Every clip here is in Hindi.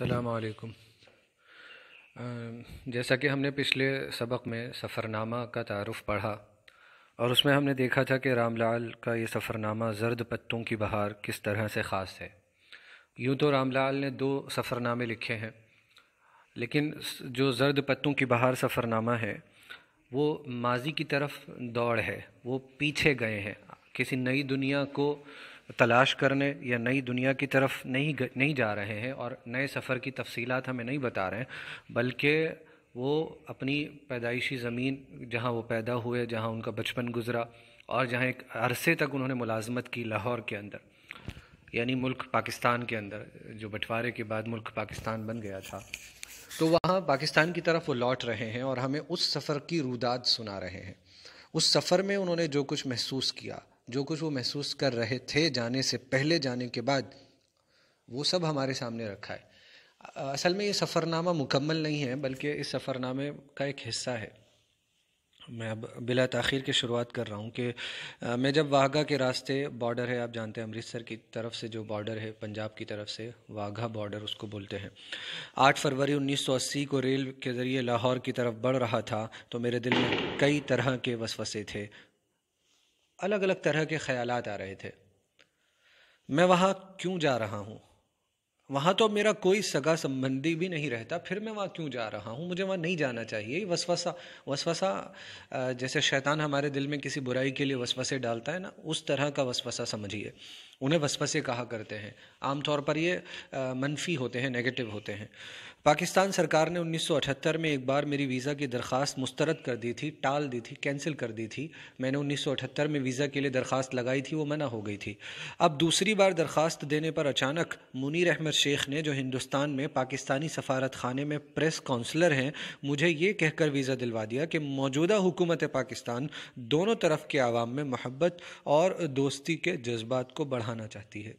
अलकुम um, जैसा कि हमने पिछले सबक में सफ़रनामा का तारफ़ पढ़ा और उसमें हमने देखा था कि रामलाल का ये सफ़रनामा जर्द पत्तों की बहार किस तरह से ख़ास है यूँ तो रामलाल ने दो सफ़रनामे लिखे हैं लेकिन जो जर्द पत्तों की बहार सफ़रनामा है वो माजी की तरफ दौड़ है वो पीछे गए हैं किसी नई दुनिया को तलाश करने या नई दुनिया की तरफ नहीं नहीं जा रहे हैं और नए सफ़र की तफसीलात हमें नहीं बता रहे हैं बल्कि वो अपनी पैदाइशी ज़मीन जहाँ वो पैदा हुए जहाँ उनका बचपन गुजरा और जहाँ एक अरसे तक उन्होंने मुलाजमत की लाहौर के अंदर यानी मुल्क पाकिस्तान के अंदर जो बंटवारे के बाद मुल्क पाकिस्तान बन गया था तो वहाँ पाकिस्तान की तरफ वो लौट रहे हैं और हमें उस सफ़र की रुदाद सुना रहे हैं उस सफ़र में उन्होंने जो कुछ महसूस किया जो कुछ वो महसूस कर रहे थे जाने से पहले जाने के बाद वो सब हमारे सामने रखा है असल में ये सफ़रनामा मुकम्मल नहीं है बल्कि इस सफ़रनामे का एक हिस्सा है मैं अब बिला तखिर की शुरुआत कर रहा हूँ कि मैं जब वाघा के रास्ते बॉर्डर है आप जानते हैं अमृतसर की तरफ से जो बॉर्डर है पंजाब की तरफ से वाघा बॉर्डर उसको बोलते हैं 8 फरवरी 1980 को रेल के ज़रिए लाहौर की तरफ बढ़ रहा था तो मेरे दिल में कई तरह के वसवसे थे अलग अलग तरह के ख्याल आ रहे थे मैं वहाँ क्यों जा रहा हूँ वहाँ तो मेरा कोई सगा संबंधी भी नहीं रहता फिर मैं वहाँ क्यों जा रहा हूँ मुझे वहाँ नहीं जाना चाहिए वसवसा वसवसा जैसे शैतान हमारे दिल में किसी बुराई के लिए वसवसे डालता है ना उस तरह का वसवसा समझिए उन्हें वसवसे कहा करते हैं आमतौर पर ये मनफी होते हैं नेगेटिव होते हैं पाकिस्तान सरकार ने 1978 में एक बार मेरी वीज़ा की दरख्वास्त मुस्तरद कर दी थी टाल दी थी कैंसिल कर दी थी मैंने 1978 में वीज़ा के लिए दरख्वास्त लगाई थी वो मना हो गई थी अब दूसरी बार दरख्वास्त देने पर अचानक मुनीर अहमद शेख ने जो हिंदुस्तान में पाकिस्तानी सफारत खाने में प्रेस काउंसलर हैं मुझे ये कहकर वीज़ा दिलवा दिया कि मौजूदा हुकूमत पाकिस्तान दोनों तरफ के आवाम में मोहब्बत और दोस्ती के जज्बात को बढ़ाना चाहती है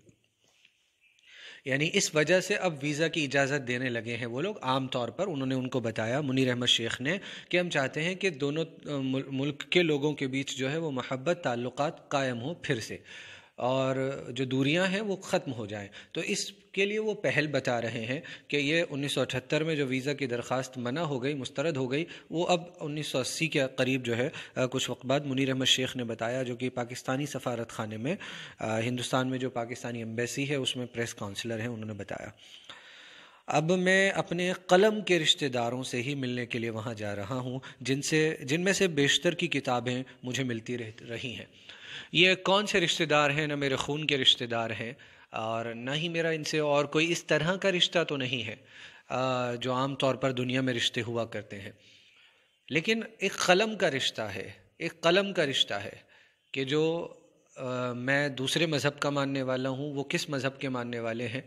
यानी इस वजह से अब वीज़ा की इजाज़त देने लगे हैं वो लोग आम तौर पर उन्होंने उनको बताया मुनीर अहमद शेख ने कि हम चाहते हैं कि दोनों मुल्क के लोगों के बीच जो है वो महब्बत ताल्लुक़ कायम हों फिर से और जो दूरियां हैं वो ख़त्म हो जाएं तो इसके लिए वो पहल बता रहे हैं कि ये 1978 में जो वीज़ा की दरख्वास्त मना हो गई मुस्तरद हो गई वो अब 1980 के करीब जो है कुछ वक्त बाद मुनीर अहमद शेख ने बताया जो कि पाकिस्तानी सफारत खाने में हिंदुस्तान में जो पाकिस्तानी एम्बेसी है उसमें प्रेस काउंसिलर हैं उन्होंने बताया अब मैं अपने कलम के रिश्तेदारों से ही मिलने के लिए वहाँ जा रहा हूँ जिनसे जिनमें से बेशतर की किताबें मुझे मिलती रह, रही हैं ये कौन से रिश्तेदार हैं ना मेरे खून के रिश्तेदार हैं और ना ही मेरा इनसे और कोई इस तरह का रिश्ता तो नहीं है जो आम तौर पर दुनिया में रिश्ते हुआ करते हैं लेकिन एक कलम का रिश्ता है एक कलम का रिश्ता है कि जो मैं दूसरे मज़हब का मानने वाला हूँ वो किस मज़हब के मानने वाले हैं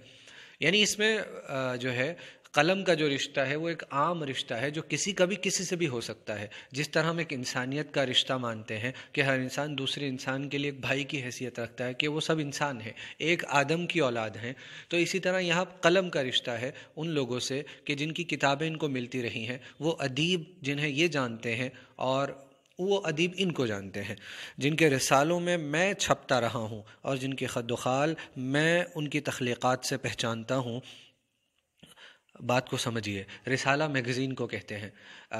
यानी इसमें जो है कलम का जो रिश्ता है वो एक आम रिश्ता है जो किसी का भी किसी से भी हो सकता है जिस तरह हम एक इंसानियत का रिश्ता मानते हैं कि हर इंसान दूसरे इंसान के लिए एक भाई की हैसियत रखता है कि वो सब इंसान है एक आदम की औलाद हैं तो इसी तरह यहाँ कलम का रिश्ता है उन लोगों से कि जिनकी किताबें इनको मिलती रही हैं वो अदीब जिन्हें ये जानते हैं और वो अदीब इनको जानते हैं जिनके रसालों में मैं छपता रहा हूँ और जिनके खदोखाल मैं उनकी तख्लीक़ात से पहचानता हूँ बात को समझिए रिसाला मैगज़ीन को कहते हैं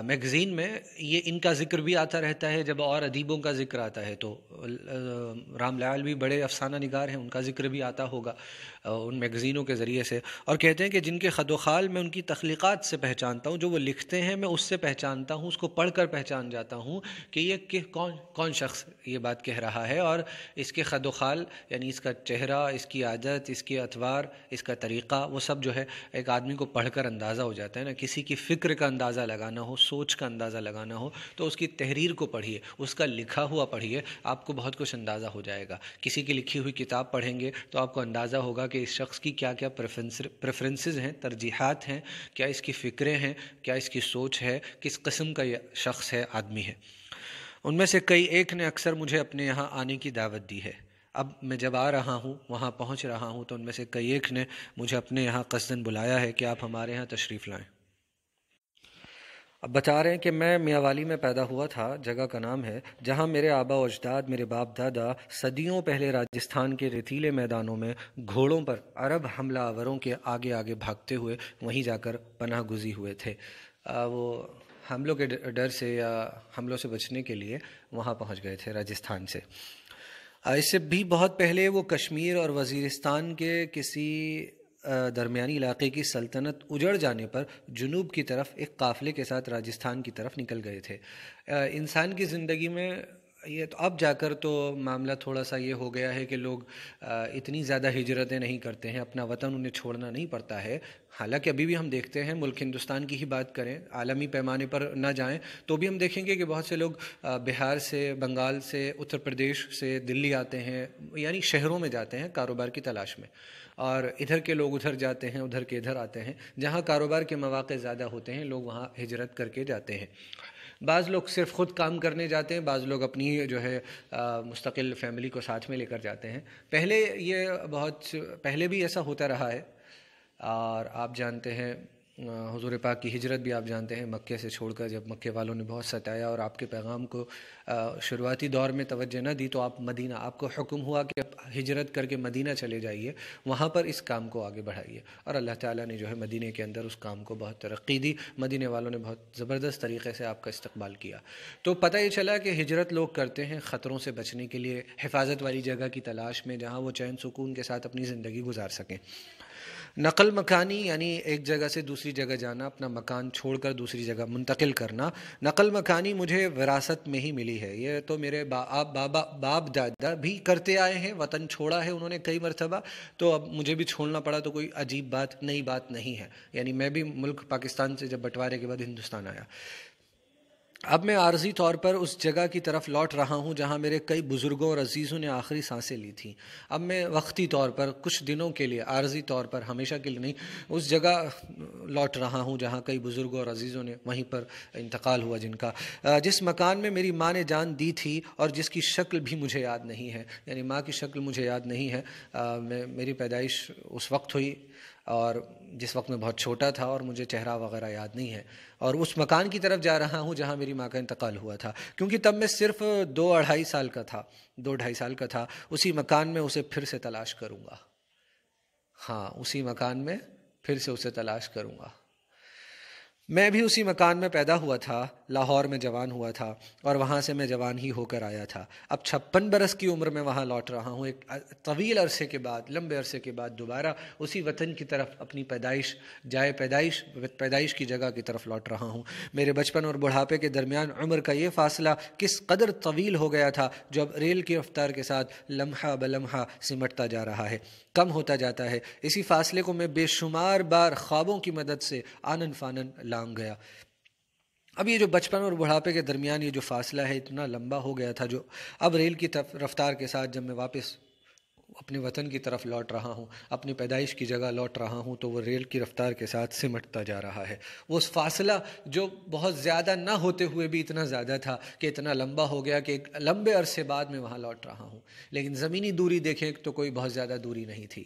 मैगज़ीन में ये इनका ज़िक्र भी आता रहता है जब और अदीबों का ज़िक्र आता है तो रामलाल भी बड़े अफसाना निगार हैं उनका ज़िक्र भी आता होगा उन मैगज़ीनों के ज़रिए से और कहते हैं कि जिनके ख़दोखाल मैं उनकी तख्लीक़ात से पहचानता हूँ जो वो लिखते हैं मैं उससे पहचानता हूँ उसको पढ़ कर पहचान जाता हूँ कि ये कि कौन कौन शख्स ये बात कह रहा है और इसके ख़दोखाल यानी इसका चेहरा इसकी आदत इसके अतवार इसका तरीक़ा वो सब जो है एक आदमी को पढ़ पढ़कर अंदाज़ा हो जाता है ना किसी की फ़िक्र का अंदाज़ा लगाना हो सोच का अंदाज़ा लगाना हो तो उसकी तहरीर को पढ़िए उसका लिखा हुआ पढ़िए आपको बहुत कुछ अंदाज़ा हो जाएगा किसी की लिखी हुई किताब पढ़ेंगे तो आपको अंदाज़ा होगा कि इस शख्स की क्या क्या प्रेफरेंसेस हैं तरजीहत हैं क्या इसकी फ़िक्रें हैं क्या इसकी सोच है किस कस्म का यह शख्स है आदमी है उनमें से कई एक ने अक्सर मुझे अपने यहाँ आने की दावत दी है अब मैं जब आ रहा हूँ वहाँ पहुँच रहा हूँ तो उनमें से कई एक ने मुझे अपने यहाँ कसदन बुलाया है कि आप हमारे यहाँ तशरीफ़ लाएँ अब बता रहे हैं कि मैं मियावाली में पैदा हुआ था जगह का नाम है जहाँ मेरे आबा अजदाद मेरे बाप दादा सदियों पहले राजस्थान के रेतीले मैदानों में घोड़ों पर अरब हमलावरों के आगे आगे भागते हुए वहीं जाकर पनाह गुजी हुए थे आ, वो हमलों के डर से या हमलों से बचने के लिए वहाँ पहुँच गए थे राजस्थान से इससे भी बहुत पहले वो कश्मीर और वजीरिस्तान के किसी दरमियानी इलाके की सल्तनत उजड़ जाने पर जुनूब की तरफ एक काफ़िले के साथ राजस्थान की तरफ निकल गए थे इंसान की ज़िंदगी में ये तो अब जाकर तो मामला थोड़ा सा ये हो गया है कि लोग इतनी ज़्यादा हिजरतें नहीं करते हैं अपना वतन उन्हें छोड़ना नहीं पड़ता है हालांकि अभी भी हम देखते हैं मुल्क हिंदुस्तान की ही बात करें आलमी पैमाने पर ना जाएं तो भी हम देखेंगे कि बहुत से लोग बिहार से बंगाल से उत्तर प्रदेश से दिल्ली आते हैं यानी शहरों में जाते हैं कारोबार की तलाश में और इधर के लोग उधर जाते हैं उधर के इधर आते हैं जहाँ कारोबार के मौाक़े ज़्यादा होते हैं लोग वहाँ हिजरत करके जाते हैं बाज़ लोग सिर्फ ख़ुद काम करने जाते हैं बाज़ लोग अपनी जो है मुस्तकिल फैमिली को साथ में लेकर जाते हैं पहले ये बहुत पहले भी ऐसा होता रहा है और आप जानते हैं हजूर पाक की हिजरत भी आप जानते हैं मक्के से छोड़कर जब मक्के वालों ने बहुत सताया और आपके पैगाम को शुरुआती दौर में तवज्जो ना दी तो आप मदीना आपको हुक्म हुआ कि आप हिजरत करके मदीना चले जाइए वहाँ पर इस काम को आगे बढ़ाइए और अल्लाह ताला ने जो है मदीने के अंदर उस काम को बहुत तरक्की दी मदीने वालों ने बहुत ज़बरदस्त तरीके से आपका इस्तकबाल किया तो पता ये चला कि हिजरत लोग करते हैं ख़तरों से बचने के लिए हिफाजत वाली जगह की तलाश में जहाँ वो चैन सुकून के साथ अपनी ज़िंदगी गुजार सकें नकल मकानी यानी एक जगह से दूसरी जगह जाना अपना मकान छोड़कर दूसरी जगह मुंतकिल करना नकल मकानी मुझे विरासत में ही मिली है ये तो मेरे बा, बाबा बाप दादा भी करते आए हैं वतन छोड़ा है उन्होंने कई मरतबा तो अब मुझे भी छोड़ना पड़ा तो कोई अजीब बात नई बात नहीं है यानी मैं भी मुल्क पाकिस्तान से जब बंटवारे के बाद हिंदुस्तान आया अब मैं आर्जी तौर पर उस जगह की तरफ लौट रहा हूँ जहाँ मेरे कई बुज़ुर्गों और अजीज़ों ने आखिरी सांसें ली थी अब मैं वक्ती तौर पर कुछ दिनों के लिए आर्जी तौर पर हमेशा के लिए नहीं उस जगह लौट रहा हूँ जहाँ कई बुज़ुर्गों और अजीज़ों ने वहीं पर इंतकाल हुआ जिनका जिस मकान में मेरी माँ ने जान दी थी और जिसकी शक्ल भी मुझे याद नहीं है यानी माँ की शक्ल मुझे याद नहीं है मैं मेरी पैदाइश उस वक्त हुई और जिस वक्त मैं बहुत छोटा था और मुझे चेहरा वगैरह याद नहीं है और उस मकान की तरफ जा रहा हूँ जहाँ मेरी माँ का इंतकाल हुआ था क्योंकि तब मैं सिर्फ दो अढ़ाई साल का था दो ढाई साल का था उसी मकान में उसे फिर से तलाश करूँगा हाँ उसी मकान में फिर से उसे तलाश करूँगा मैं भी उसी मकान में पैदा हुआ था लाहौर में जवान हुआ था और वहाँ से मैं जवान ही होकर आया था अब छप्पन बरस की उम्र में वहाँ लौट रहा हूँ एक तवील अरसे के बाद लंबे अरसे के बाद दोबारा उसी वतन की तरफ अपनी पैदाइश जाए पैदाइश पैदाइश की जगह की तरफ लौट रहा हूँ मेरे बचपन और बुढ़ापे के दरमियान उम्र का ये फासला किस कदर तवील हो गया था जो अब रेल की रफ्तार के साथ लम्हा ब लम्हा सिमटता जा रहा है कम होता जाता है इसी फासले को मैं बेशुमार बार ख्वाबों की मदद से आनन फ़ानन लांग गया अब ये जो बचपन और बुढ़ापे के दरमियान ये जो फासला है इतना लंबा हो गया था जो अब रेल की तरफ रफ्तार के साथ जब मैं वापस अपने वतन की तरफ लौट रहा हूँ अपनी पैदाइश की जगह लौट रहा हूँ तो वो रेल की रफ्तार के साथ सिमटता जा रहा है वो फासला जो बहुत ज़्यादा ना होते हुए भी इतना ज़्यादा था कि इतना लंबा हो गया कि एक लंबे अरसे बाद मैं वहाँ लौट रहा हूँ लेकिन ज़मीनी दूरी देखें तो कोई बहुत ज़्यादा दूरी नहीं थी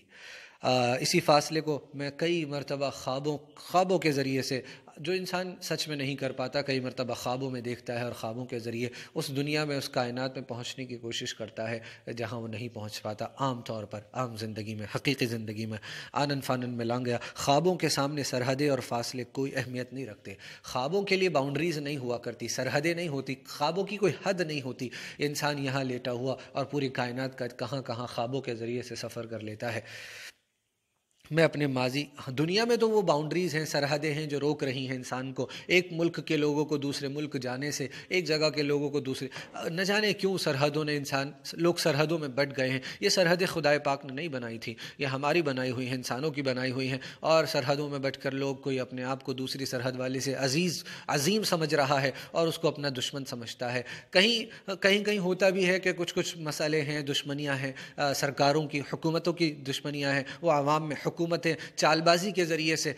आ, इसी फासले को मैं कई मरतबा ख्वाबों ख्वाबों के ज़रिए से जो इंसान सच में नहीं कर पाता कई मरतबा ख्वाबों में देखता है और ख्वाबों के ज़रिए उस दुनिया में उस कायनात में पहुँचने की कोशिश करता है जहाँ वो नहीं पहुँच पाता आम तौर पर आम ज़िंदगी में हकीकी ज़िंदगी में आनन फानन में लांग गया ख्वाबों के सामने सरहदें और फासले कोई अहमियत नहीं रखते ख्वाबों के लिए बाउंड्रीज़ नहीं हुआ करती सरहदें नहीं होती ख्वाबों की कोई हद नहीं होती इंसान यहाँ लेटा हुआ और पूरी कायनात का कहाँ कहाँ ख्वाबों के ज़रिए से सफ़र कर लेता है मैं अपने माजी हाँ, दुनिया में तो वो बाउंड्रीज़ हैं सरहदें हैं जो रोक रही हैं इंसान को एक मुल्क के लोगों को दूसरे मुल्क जाने से एक जगह के लोगों को दूसरे न जाने क्यों सरहदों ने इंसान लोग सरहदों में बट गए हैं ये सरहदें खुदाए पाक ने नहीं बनाई थी ये हमारी बनाई हुई हैं इंसानों की बनाई हुई हैं और सरहदों में बट कर लोग कोई अपने आप को दूसरी सरहद वाले से अजीज़ अजीम समझ रहा है और उसको अपना दुश्मन समझता है कहीं कहीं कहीं होता भी है कि कुछ कुछ मसले हैं दुश्मनियाँ हैं सरकारों की हुकूमतों की दुश्मनियाँ हैं वो आवाम में हुकूमतें चालबाजी के ज़रिए से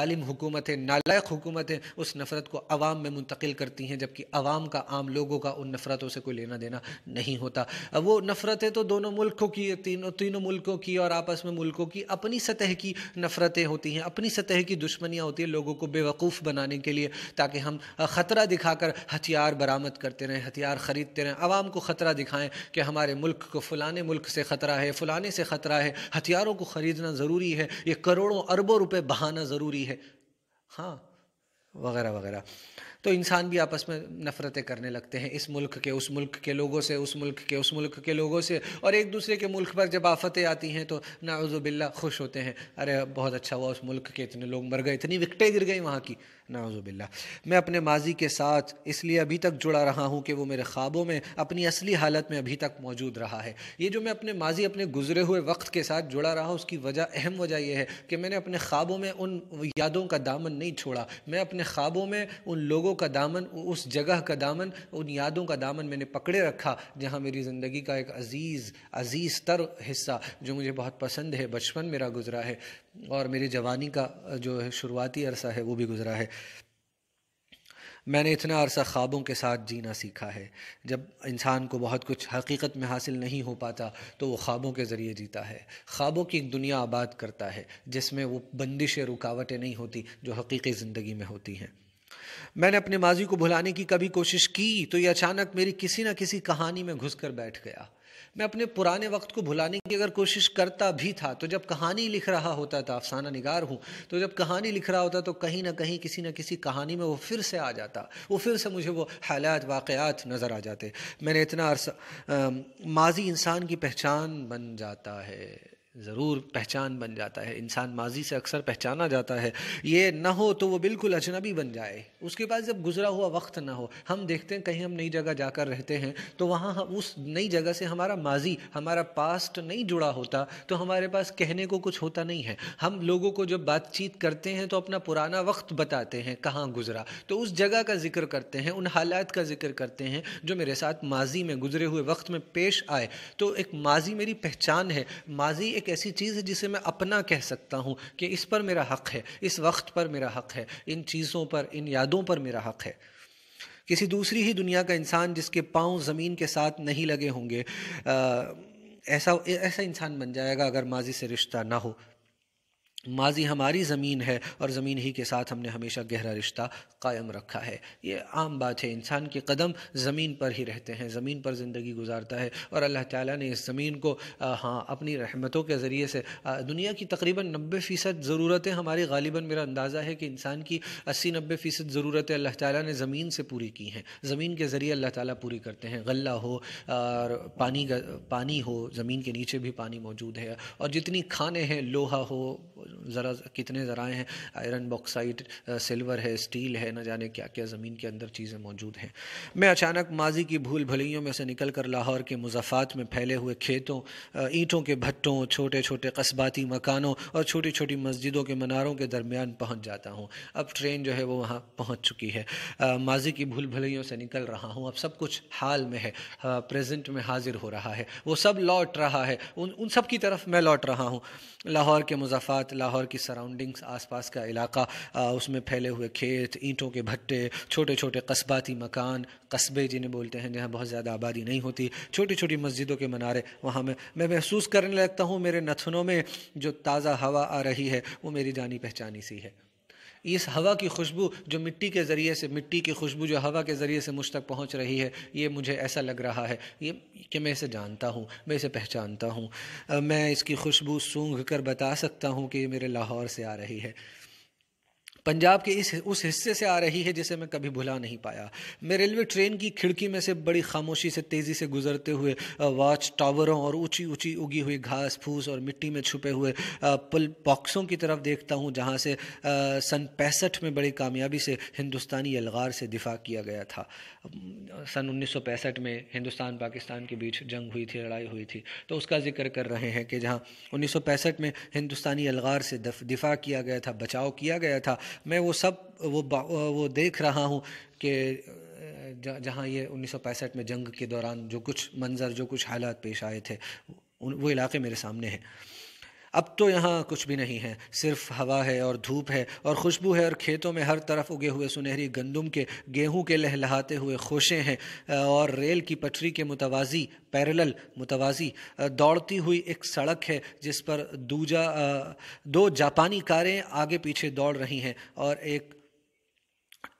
ालिम हुकूमतें नालायक हुकूमतें उस नफ़रत को आवाम में मुंतकिल करती हैं जबकि आवाम का आम लोगों का उन नफ़रतों से कोई लेना देना नहीं होता वो नफ़रतें तो दोनों मुल्कों की तीनों तीनों मुल्कों की और आपस में मुल्कों की अपनी सतह की नफ़रतें होती हैं अपनी सतह की दुश्मनियाँ होती हैं लोगों को बेवकूफ़ बनाने के लिए ताकि हम ख़तरा दिखाकर हथियार बरामद करते रहें हथियार ख़रीदते रहें आवाम को ख़तरा दिखाएँ कि हमारे मुल्क को फ़लाने मुल्क से ख़तरा है फ़लाने से ख़तरा है हथियारों को ख़रीदना ज़रूरी है है ये करोड़ों अरबों रुपए बहाना ज़रूरी है हाँ वगैरह वगैरह तो इंसान भी आपस में नफ़रतें करने लगते हैं इस मुल्क के उस मुल्क के लोगों से उस मुल्क के उस मुल्क के लोगों से और एक दूसरे के मुल्क पर जब आफतें आती हैं तो नाउज़ुबिल्ला खुश होते हैं अरे बहुत अच्छा हुआ उस मुल्क के इतने लोग मर गए इतनी विकटें गिर गई वहाँ की नाजुबिल्ला मैं अपने माजी के साथ इसलिए अभी तक जुड़ा रहा हूँ कि वो मेरे ख्वाबों में अपनी असली हालत में अभी तक मौजूद रहा है ये जो मैं अपने माजी अपने गुजरे हुए वक्त के साथ जुड़ा रहा हूँ उसकी वजह अहम वजह यह है कि मैंने अपने ख्वाबों में उन यादों का दामन नहीं छोड़ा मैं अपने ख्वाबों में उन लोगों का दामन उस जगह का दामन उन यादों का दामन मैंने पकड़े रखा जहाँ मेरी ज़िंदगी का एक अजीज़ अजीज़ तर हिस्सा जो मुझे बहुत पसंद है बचपन मेरा गुजरा है और मेरी जवानी का जो है शुरुआती अरसा है वो भी गुज़रा है मैंने इतना अरसा ख्वाबों के साथ जीना सीखा है जब इंसान को बहुत कुछ हकीकत में हासिल नहीं हो पाता तो वो ख्वाबों के ज़रिए जीता है ख्वाबों की एक दुनिया आबाद करता है जिसमें वो बंदिशें रुकावटें नहीं होती जो हकीकी ज़िंदगी में होती हैं मैंने अपने माजी को भुलाने की कभी कोशिश की तो ये अचानक मेरी किसी न किसी कहानी में घुस कर बैठ गया मैं अपने पुराने वक्त को भुलाने की अगर कोशिश करता भी था तो जब कहानी लिख रहा होता था अफसाना निगार हूँ तो जब कहानी लिख रहा होता तो कहीं ना कहीं किसी न किसी कहानी में वो फिर से आ जाता वो फिर से मुझे वो हालात वाक़ात नज़र आ जाते मैंने इतना अरसा माजी इंसान की पहचान बन जाता है ज़रूर पहचान बन जाता है इंसान माजी से अक्सर पहचाना जाता है ये ना हो तो वो बिल्कुल अजनबी बन जाए उसके पास जब गुजरा हुआ वक्त ना हो हम देखते हैं कहीं हम नई जगह जाकर रहते हैं तो वहाँ हम उस नई जगह से हमारा माजी हमारा पास्ट नहीं जुड़ा होता तो हमारे पास कहने को कुछ होता नहीं है हम लोगों को जब बातचीत करते हैं तो अपना पुराना वक्त बताते हैं कहाँ गुजरा तो उस जगह का जिक्र करते हैं उन हालात का जिक्र करते हैं जो मेरे साथ माजी में गुजरे हुए वक्त में पेश आए तो एक माजी मेरी पहचान है माजी एक एक ऐसी चीज़ है जिसे मैं अपना कह सकता हूँ कि इस पर मेरा हक है इस वक्त पर मेरा हक है इन चीज़ों पर इन यादों पर मेरा हक है किसी दूसरी ही दुनिया का इंसान जिसके पाँव ज़मीन के साथ नहीं लगे होंगे ऐसा ऐसा इंसान बन जाएगा अगर माजी से रिश्ता ना हो माजी हमारी ज़मीन है और ज़मीन ही के साथ हमने हमेशा गहरा रिश्ता कायम रखा है ये आम बात है इंसान के कदम ज़मीन पर ही रहते हैं ज़मीन पर ज़िंदगी गुजारता है और अल्लाह ताला ने इस ज़मीन को हाँ अपनी रहमतों के ज़रिए से दुनिया की तकरीबन नब्बे फ़ीसद ज़रूरतें हमारी गालिबा मेरा अंदाज़ा है कि इंसान की अस्सी नब्बे फ़ीसद ज़रूरतें अल्लाह ताली ने ज़मीन से पूरी की हैं ज़मीन के ज़रिए अल्लाह ताली पूरी करते हैं गला हो और पानी पानी हो ज़मीन के नीचे भी पानी मौजूद है और जितनी खाने हैं लोहा हो ज़रा कितने ज़राए हैं आयरन बॉक्साइड सिल्वर है स्टील है न जाने क्या क्या ज़मीन के अंदर चीज़ें मौजूद हैं मैं अचानक माजी की भूल भलियों में से निकल कर लाहौर के मुजाफात में फैले हुए खेतों uh, ईंटों के भट्टों छोटे छोटे कस्बाती मकानों और छोटी छोटी मस्जिदों के मनारों के दरमियान पहुँच जाता हूँ अब ट्रेन जो है वो वहाँ पहुँच चुकी है uh, माजी की भूल भलियों से निकल रहा हूँ अब सब कुछ हाल में है प्रेजेंट uh, में हाजिर हो रहा है वो सब लौट रहा है उन उन सब की तरफ मैं लौट रहा हूँ लाहौर के मुजाफात लाहौर की सराउंडिंग्स आसपास का इलाका उसमें फैले हुए खेत ईंटों के भट्टे छोटे छोटे कस्बाती मकान कस्बे जिन्हें बोलते हैं जहाँ बहुत ज़्यादा आबादी नहीं होती छोटी छोटी मस्जिदों के मनारे वहाँ में मैं महसूस करने लगता हूँ मेरे नथनों में जो ताज़ा हवा आ रही है वो मेरी जानी पहचानी सी है इस हवा की खुशबू जो मिट्टी के ज़रिए से मिट्टी की खुशबू जो हवा के ज़रिए से मुझ तक पहुँच रही है ये मुझे ऐसा लग रहा है ये कि मैं इसे जानता हूँ मैं इसे पहचानता हूँ मैं इसकी खुशबू सूंघ कर बता सकता हूँ कि ये मेरे लाहौर से आ रही है पंजाब के इस उस हिस्से से आ रही है जिसे मैं कभी भुला नहीं पाया मैं रेलवे ट्रेन की खिड़की में से बड़ी खामोशी से तेज़ी से गुजरते हुए वाच टावरों और ऊंची ऊंची उगी हुई घास फूस और मिट्टी में छुपे हुए पुल बॉक्सों की तरफ देखता हूँ जहाँ से सन पैंसठ में बड़ी कामयाबी से हिंदुस्तानी अलगार से दिफा किया गया था सन उन्नीस में हिंदुस्तान पाकिस्तान के बीच जंग हुई थी लड़ाई हुई थी तो उसका जिक्र कर रहे हैं कि जहाँ उन्नीस में हिंदुस्तानी अलगार से दिफा किया गया था बचाव किया गया था मैं वो सब वो वो देख रहा हूँ कि जहाँ ये उन्नीस में जंग के दौरान जो कुछ मंज़र जो कुछ हालात पेश आए थे वो इलाके मेरे सामने हैं अब तो यहाँ कुछ भी नहीं है सिर्फ हवा है और धूप है और खुशबू है और खेतों में हर तरफ उगे हुए सुनहरी गंदुम के गेहूं के लहलहाते हुए खोशे हैं और रेल की पटरी के मुतवाजी पैरेलल मुतवाजी दौड़ती हुई एक सड़क है जिस पर दूजा दो जापानी कारें आगे पीछे दौड़ रही हैं और एक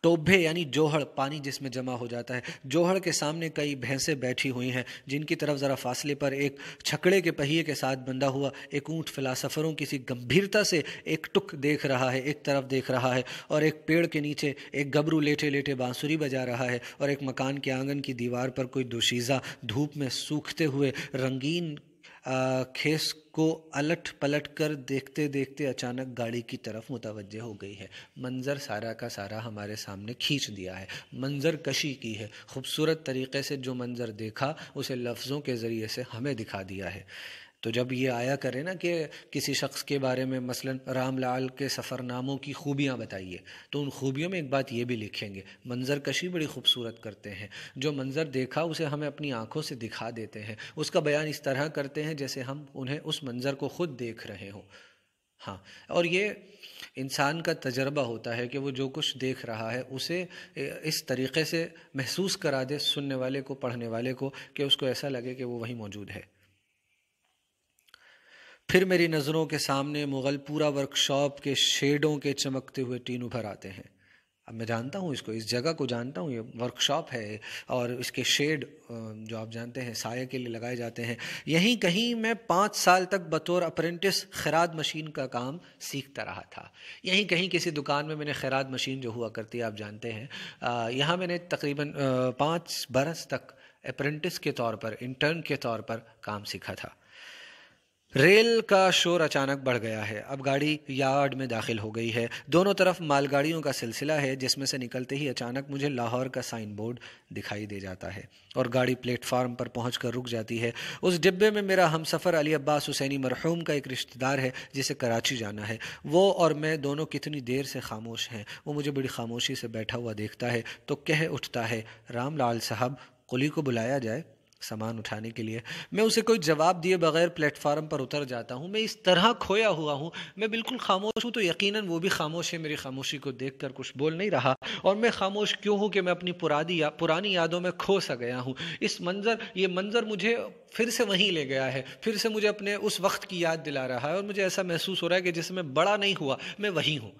टोभे यानी जोहड़ पानी जिसमें जमा हो जाता है जोहड़ के सामने कई भैंसें बैठी हुई हैं जिनकी तरफ ज़रा फासले पर एक छकड़े के पहिए के साथ बंधा हुआ एक ऊँट फिलासफ़रों किसी गंभीरता से एक टुक देख रहा है एक तरफ देख रहा है और एक पेड़ के नीचे एक गबरू लेटे लेटे बांसुरी बजा रहा है और एक मकान के आंगन की दीवार पर कोई दोशीज़ा धूप में सूखते हुए रंगीन खेस को अलट पलट कर देखते देखते अचानक गाड़ी की तरफ मुतवजह हो गई है मंज़र सारा का सारा हमारे सामने खींच दिया है मंज़र कशी की है खूबसूरत तरीके से जो मंज़र देखा उसे लफ्ज़ों के ज़रिए से हमें दिखा दिया है तो जब ये आया करें ना कि किसी शख्स के बारे में मसलन राम लाल के सफ़रनामों की खूबियाँ बताइए तो उन खूबियों में एक बात ये भी लिखेंगे मंज़र कशी बड़ी खूबसूरत करते हैं जो मंज़र देखा उसे हमें अपनी आँखों से दिखा देते हैं उसका बयान इस तरह करते हैं जैसे हम उन्हें उस मंज़र को खुद देख रहे हों हाँ और ये इंसान का तजर्बा होता है कि वो जो कुछ देख रहा है उसे इस तरीके से महसूस करा दे सुनने वाले को पढ़ने वाले को कि उसको ऐसा लगे कि वो वहीं मौजूद है फिर मेरी नज़रों के सामने मुग़ल पूरा वर्कशॉप के शेडों के चमकते हुए टीन उभर आते हैं अब मैं जानता हूँ इसको इस जगह को जानता हूँ ये वर्कशॉप है और इसके शेड जो आप जानते हैं साय के लिए लगाए जाते हैं यहीं कहीं मैं पाँच साल तक बतौर अप्रेंटिस खराद मशीन का काम सीखता रहा था यहीं कहीं किसी दुकान में मैंने खैरात मशीन जो हुआ करती है आप जानते हैं यहाँ मैंने तकरीबन पाँच बरस तक अप्रेंटिस के तौर पर इंटर्न के तौर पर काम सीखा था रेल का शोर अचानक बढ़ गया है अब गाड़ी यार्ड में दाखिल हो गई है दोनों तरफ मालगाड़ियों का सिलसिला है जिसमें से निकलते ही अचानक मुझे लाहौर का साइन बोर्ड दिखाई दे जाता है और गाड़ी प्लेटफार्म पर पहुँच रुक जाती है उस डिब्बे में मेरा हम सफ़र अली अब्बास हुसैनी मरहूम का एक रिश्तेदार है जिसे कराची जाना है वो और मैं दोनों कितनी देर से खामोश हैं वो मुझे बड़ी खामोशी से बैठा हुआ देखता है तो कह उठता है राम लाल साहब कुली को बुलाया जाए सामान उठाने के लिए मैं उसे कोई जवाब दिए बगैर प्लेटफार्म पर उतर जाता हूँ मैं इस तरह खोया हुआ हूँ मैं बिल्कुल खामोश हूँ तो यकीनन वो भी खामोश है मेरी खामोशी को देखकर कुछ बोल नहीं रहा और मैं खामोश क्यों हूँ कि मैं अपनी पुरानी या, पुरानी यादों में खो सा गया हूँ इस मंज़र ये मंज़र मुझे फिर से वहीं ले गया है फिर से मुझे अपने उस वक्त की याद दिला रहा है और मुझे ऐसा महसूस हो रहा है कि जिसमें बड़ा नहीं हुआ मैं वहीं हूँ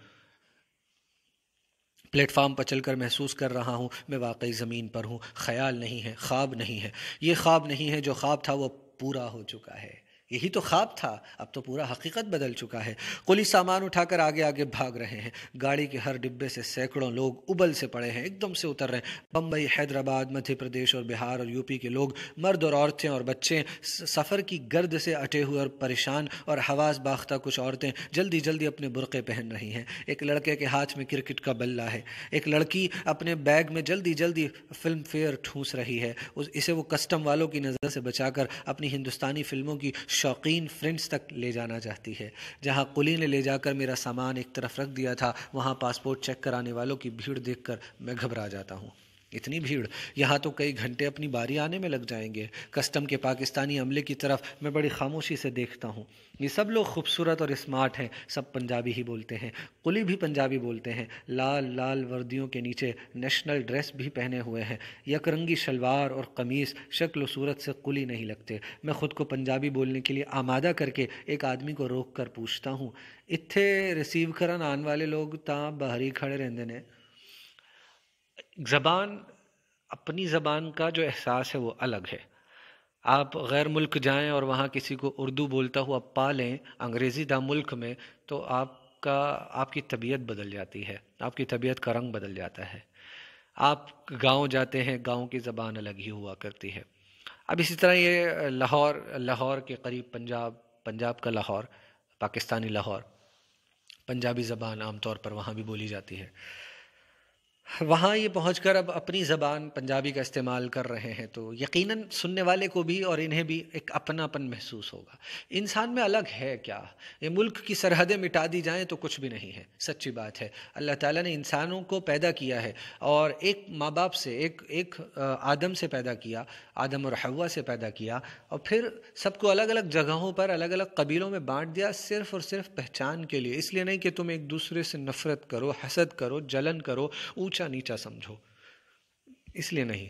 प्लेटफार्म पर चलकर महसूस कर रहा हूँ मैं वाकई ज़मीन पर हूँ ख्याल नहीं है ख्वाब नहीं है ये ख्वाब नहीं है जो ख्वाब था वो पूरा हो चुका है यही तो ख्वाब था अब तो पूरा हकीकत बदल चुका है कुली सामान उठाकर आगे आगे भाग रहे हैं गाड़ी के हर डिब्बे से सैकड़ों लोग उबल से पड़े हैं एकदम से उतर रहे हैं बम्बई हैदराबाद मध्य प्रदेश और बिहार और यूपी के लोग मर्द और औरतें और बच्चे सफ़र की गर्द से अटे हुए और परेशान और हवास बाख्ता कुछ औरतें जल्दी जल्दी अपने बुरक़े पहन रही हैं एक लड़के के हाथ में क्रिकेट का बल्ला है एक लड़की अपने बैग में जल्दी जल्दी फिल्म फेयर ठूंस रही है उस इसे वो कस्टम वालों की नज़र से बचाकर अपनी हिंदुस्तानी फिल्मों की शौकीन फ्रेंड्स तक ले जाना चाहती है जहाँ कुली ने ले जाकर मेरा सामान एक तरफ रख दिया था वहाँ पासपोर्ट चेक कराने वालों की भीड़ देखकर मैं घबरा जाता हूँ इतनी भीड़ यहाँ तो कई घंटे अपनी बारी आने में लग जाएंगे कस्टम के पाकिस्तानी अमले की तरफ मैं बड़ी खामोशी से देखता हूँ ये सब लोग खूबसूरत और स्मार्ट हैं सब पंजाबी ही बोलते हैं कुली भी पंजाबी बोलते हैं लाल लाल वर्दियों के नीचे नेशनल ड्रेस भी पहने हुए हैं यकरंगी शलवार और कमीज़ शक्ल सूरत से कुली नहीं लगते मैं ख़ुद को पंजाबी बोलने के लिए आमादा करके एक आदमी को रोक कर पूछता हूँ इतने रिसीव करन आने वाले लोग तो बाहरी खड़े रहते हैं ज़बान अपनी ज़बान का जो एहसास है वो अलग है आप गैर मुल्क जाएं और वहाँ किसी को उर्दू बोलता हुआ पा लें अंग्रेज़ी दा मुल्क में तो आपका आपकी तबीयत बदल जाती है आपकी तबीयत का रंग बदल जाता है आप गांव जाते हैं गांव की ज़बान अलग ही हुआ करती है अब इसी तरह ये लाहौर लाहौर के करीब पंजाब पंजाब का लाहौर पाकिस्तानी लाहौर पंजाबी ज़बान आमतौर पर वहाँ भी बोली जाती है वहाँ ये पहुँच कर अब अपनी ज़बान पंजाबी का इस्तेमाल कर रहे हैं तो यकीनन सुनने वाले को भी और इन्हें भी एक अपनापन महसूस होगा इंसान में अलग है क्या ये मुल्क की सरहदें मिटा दी जाएं तो कुछ भी नहीं है सच्ची बात है अल्लाह ताला ने इंसानों को पैदा किया है और एक माँ बाप से एक एक आदम से पैदा किया आदम और हवा से पैदा किया और फिर सबको अलग अलग जगहों पर अलग अलग कबीलों में बांट दिया सिर्फ और सिर्फ पहचान के लिए इसलिए नहीं कि तुम एक दूसरे से नफरत करो हसद करो जलन करो ऊंचा नीचा समझो इसलिए नहीं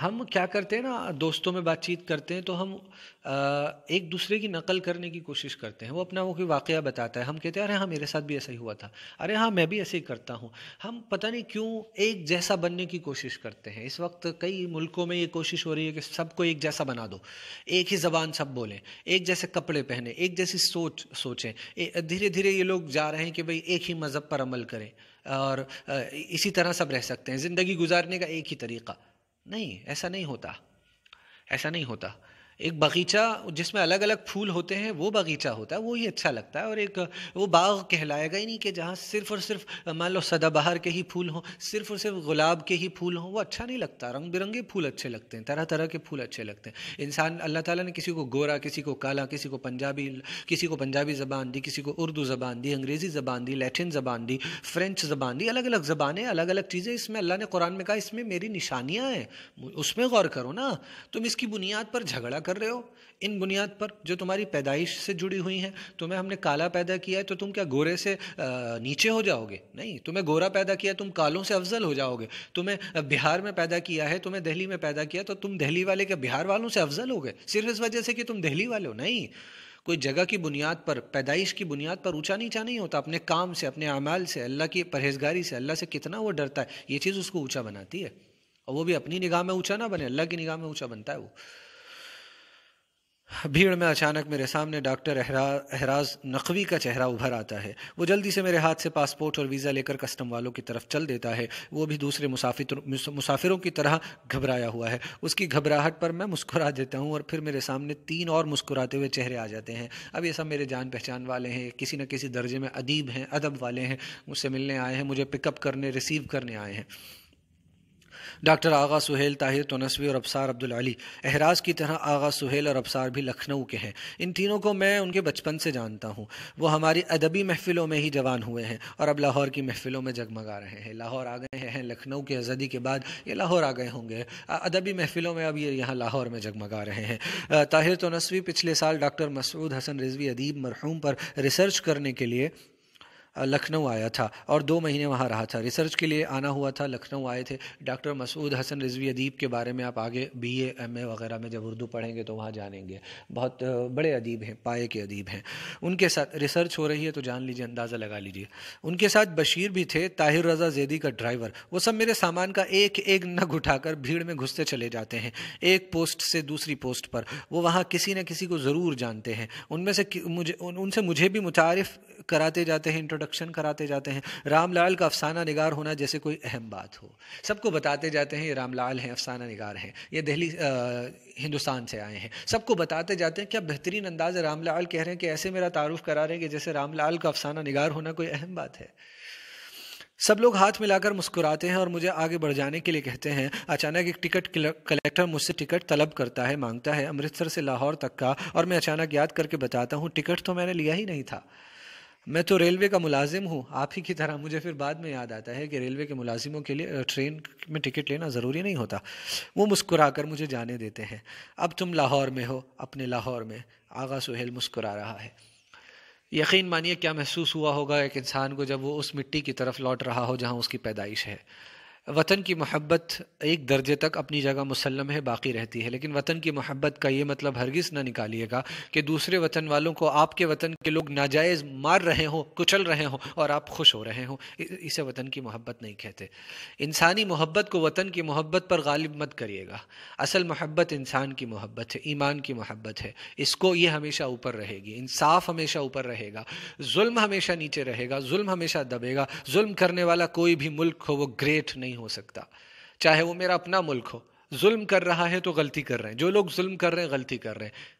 हम क्या करते हैं ना दोस्तों में बातचीत करते हैं तो हम आ, एक दूसरे की नकल करने की कोशिश करते हैं वो अपना वो कोई वाक़ बताता है हम कहते हैं अरे हाँ मेरे साथ भी ऐसा ही हुआ था अरे हाँ मैं भी ऐसे ही करता हूँ हम पता नहीं क्यों एक जैसा बनने की कोशिश करते हैं इस वक्त कई मुल्कों में ये कोशिश हो रही है कि सबको एक जैसा बना दो एक ही ज़बान सब बोलें एक जैसे कपड़े पहने एक जैसी सोच सोचें धीरे धीरे ये लोग जा रहे हैं कि भाई एक ही मज़हब पर अमल करें और इसी तरह सब रह सकते हैं ज़िंदगी गुजारने का एक ही तरीक़ा नहीं ऐसा नहीं होता ऐसा नहीं होता एक बगीचा जिसमें अलग अलग फूल होते हैं वो बगीचा होता है वो ही अच्छा लगता है और एक वो बाग कहलाएगा ही नहीं कि जहाँ सिर्फ और सिर्फ मान लो सदाबहार के ही फूल हों सिर्फ और सिर्फ गुलाब के ही फूल हों वो अच्छा नहीं लगता रंग बिरंगे फूल अच्छे लगते हैं तरह तरह के फूल अच्छे लगते हैं इंसान अल्लाह ताला ने किसी को गोरा किसी को काला किसी को पंजाबी किसी को पंजाबी ज़बान दी किसी को उर्दू ज़बान दी अंग्रेज़ी ज़बान दी लैटिन ज़बान दी फ्रेंच ज़बान दी अलग अलग ज़बानें अलग अलग चीज़ें इसमें अल्लाह ने कुरान में कहा इसमें मेरी निशानियाँ हैं उसमें गौर करो ना तुम इसकी बुनियाद पर झगड़ा कर रहे हो इन बुनियाद पर जो तुम्हारी पैदाइश से जुड़ी हुई हैं तुम्हें हमने काला पैदा किया है तो तुम क्या गोरे से नीचे हो जाओगे नहीं तुम्हें गोरा पैदा किया तुम कालों से अफजल हो जाओगे तुम्हें बिहार में पैदा किया है तुम्हें दिल्ली में पैदा किया तो तुम दिल्ली वाले के बिहार वालों से अफजल हो गए सिर्फ इस वजह से कि तुम दिल्ली वाले हो नहीं कोई जगह की बुनियाद पर पैदाइश की बुनियाद पर ऊंचा नीचा नहीं होता अपने काम से अपने अमाल से अल्लाह की परहेजगारी से अल्लाह से कितना वो डरता है ये चीज़ उसको ऊंचा बनाती है और वो भी अपनी निगाह में ऊंचा ना बने अल्लाह की निगाह में ऊंचा बनता है वो भीड़ में अचानक मेरे सामने डॉक्टर एहरा, एहराज नकवी का चेहरा उभर आता है वो जल्दी से मेरे हाथ से पासपोर्ट और वीज़ा लेकर कस्टम वालों की तरफ चल देता है वो भी दूसरे मुसाफिर मुसाफिरों की तरह घबराया हुआ है उसकी घबराहट पर मैं मुस्कुरा देता हूँ और फिर मेरे सामने तीन और मुस्कुराते हुए चेहरे आ जाते हैं अब ये सब मेरे जान पहचान वाले हैं किसी न किसी दर्जे में अदीब हैं अदब वाले हैं मुझसे मिलने आए हैं मुझे पिकअप करने रिसीव करने आए हैं डॉक्टर आगा सुहेल ताहिर तनसवी और अबसार अब्दुल अली एहराज की तरह आगा सुहेल और अबसार भी लखनऊ के हैं इन तीनों को मैं उनके बचपन से जानता हूँ वो हमारी अदबी महफ़िलों में ही जवान हुए हैं और अब लाहौर की महफ़िलों में जगमगा रहे हैं लाहौर आ गए हैं लखनऊ की आज़ादी के बाद ये लाहौर आ गए होंगे अदबी महफ़िलों में अब ये यहाँ लाहौर में जगमगा रहे हैं ताहिर तनस्वी पिछले साल डॉक्टर मसूद हसन रिजवी अदीब मरहूम पर रिसर्च करने के लिए लखनऊ आया था और दो महीने वहाँ रहा था रिसर्च के लिए आना हुआ था लखनऊ आए थे डॉक्टर मसूद हसन रिजवी अदीब के बारे में आप आगे बी एम ए वगैरह में जब उर्दू पढ़ेंगे तो वहाँ जानेंगे बहुत बड़े अदीब हैं पाए के अदीब हैं उनके साथ रिसर्च हो रही है तो जान लीजिए अंदाज़ा लगा लीजिए उनके साथ बशीर भी थे ताहिर रजा जैदी का ड्राइवर वो सब मेरे सामान का एक एक नग उठाकर भीड़ में घुसते चले जाते हैं एक पोस्ट से दूसरी पोस्ट पर वो वहाँ किसी न किसी को ज़रूर जानते हैं उनमें से मुझे उनसे मुझे भी मुतारफ़ कराते जाते हैं इंट्रोडक्शन कराते जाते हैं रामलाल का अफसाना निगार होना जैसे कोई अहम बात हो सबको बताते जाते हैं ये रामलाल हैं अफसाना निगार हैं ये दिल्ली हिंदुस्तान से आए हैं सबको बताते जाते हैं क्या बेहतरीन अंदाज रामलाल कह रहे हैं कि ऐसे मेरा तारुफ करा रहे हैं कि जैसे रामलाल का अफसाना निगार होना कोई अहम बात है सब लोग हाथ मिलाकर मुस्कुराते हैं और मुझे आगे बढ़ जाने के लिए कहते हैं अचानक एक टिकट कलेक्टर मुझसे टिकट तलब करता है मांगता है अमृतसर से लाहौर तक का और मैं अचानक याद करके बताता हूँ टिकट तो मैंने लिया ही नहीं था मैं तो रेलवे का मुलाजिम हूँ आप ही की तरह मुझे फिर बाद में याद आता है कि रेलवे के मुलाजिमों के लिए ट्रेन में टिकट लेना ज़रूरी नहीं होता वो मुस्कुरा कर मुझे जाने देते हैं अब तुम लाहौर में हो अपने लाहौर में आगा सुहेल मुस्कुरा रहा है यकीन मानिए क्या महसूस हुआ होगा एक इंसान को जब वो उस मिट्टी की तरफ लौट रहा हो जहाँ उसकी पैदाइश है वतन की मोहब्बत एक दर्जे तक अपनी जगह मुसलम है बाकी रहती है लेकिन वतन की मोहब्बत का ये मतलब हरगिज़ ना निकालिएगा कि दूसरे वतन वालों को आपके वतन के लोग नाजायज़ मार रहे हों कुचल रहे हों और आप खुश हो रहे हों इसे वतन की मोहब्बत नहीं कहते इंसानी मोहब्बत को वतन की मोहब्बत पर गालिब मत करिएगा असल मोहब्बत इंसान की मोहब्बत है ईमान की मोहब्बत है इसको ये हमेशा ऊपर रहेगी इंसाफ हमेशा ऊपर रहेगा जुल्म हमेशा नीचे रहेगा जुल्म हमेशा दबेगा जुल्म करने वाला कोई भी मुल्क हो वो ग्रेट नहीं नहीं हो सकता चाहे वो मेरा अपना मुल्क हो जुल्म कर रहा है तो गलती कर रहे हैं जो लोग जुल्म कर रहे हैं गलती कर रहे हैं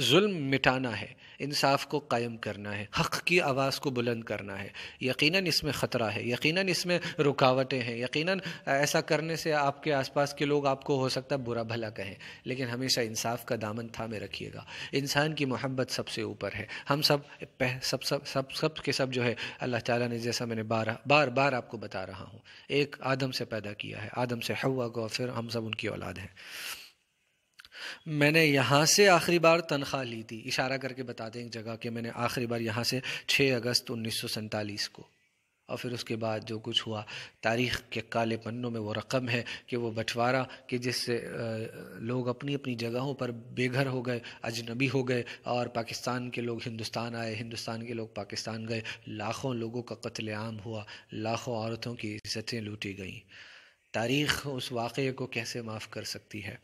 जुल्म मिटाना है इंसाफ को कायम करना है हक़ की आवाज़ को बुलंद करना है यकीनन इसमें ख़तरा है यकीनन इसमें रुकावटें हैं यकीनन ऐसा करने से आपके आसपास के लोग आपको हो सकता है बुरा भला कहें लेकिन हमेशा इंसाफ का दामन थामे रखिएगा इंसान की मोहब्बत सबसे ऊपर है हम सब सब सब सब सब के सब जो है अल्लाह ताला ने जैसा मैंने बार बार बार आपको बता रहा हूँ एक आदम से पैदा किया है आदम से हवा को फिर हम सब उनकी औलाद हैं मैंने यहाँ से आखिरी बार तनख्वाह ली थी इशारा करके बता दें एक जगह कि मैंने आखिरी बार यहाँ से 6 अगस्त उन्नीस को और फिर उसके बाद जो कुछ हुआ तारीख़ के काले पन्नों में वो रकम है कि वो बंटवारा कि जिससे लोग अपनी अपनी जगहों पर बेघर हो गए अजनबी हो गए और पाकिस्तान के लोग हिंदुस्तान आए हिंदुस्तान के लोग पाकिस्तान गए लाखों लोगों का कत्लेआम हुआ लाखों औरतों की इज्जतें लूटी गईं तारीख उस वाक़े को कैसे माफ़ कर सकती है